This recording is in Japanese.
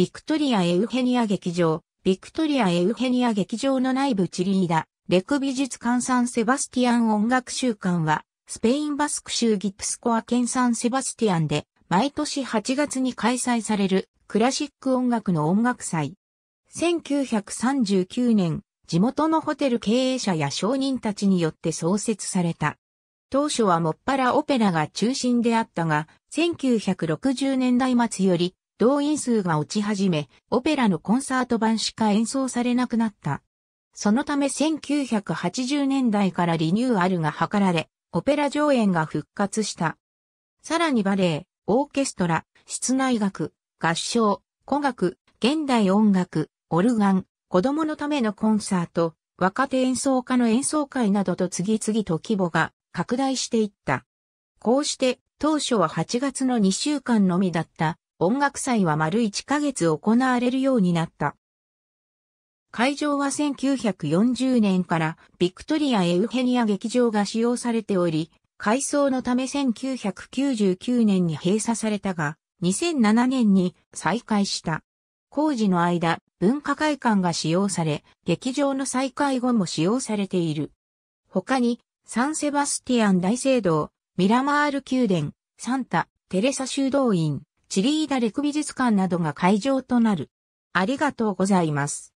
ビクトリア・エウヘニア劇場、ビクトリア・エウヘニア劇場の内部チリーダ、レク美術館サンセバスティアン音楽週間は、スペインバスク州ギプスコア県サンセバスティアンで、毎年8月に開催されるクラシック音楽の音楽祭。1939年、地元のホテル経営者や商人たちによって創設された。当初はもっぱらオペラが中心であったが、1960年代末より動員数が落ち始め、オペラのコンサート版しか演奏されなくなった。そのため1980年代からリニューアルが図られ、オペラ上演が復活した。さらにバレエ、オーケストラ、室内楽、合唱、古楽、現代音楽、オルガン、子供のためのコンサート、若手演奏家の演奏会などと次々と規模が拡大していった。こうして当初は8月の2週間のみだった音楽祭は丸1ヶ月行われるようになった。会場は1940年からビクトリア・エウヘニア劇場が使用されており、改装のため1999年に閉鎖されたが、2007年に再開した。工事の間、文化会館が使用され、劇場の再開後も使用されている。他に、サンセバスティアン大聖堂、ミラマール宮殿、サンタ、テレサ修道院、チリーダレク美術館などが会場となる。ありがとうございます。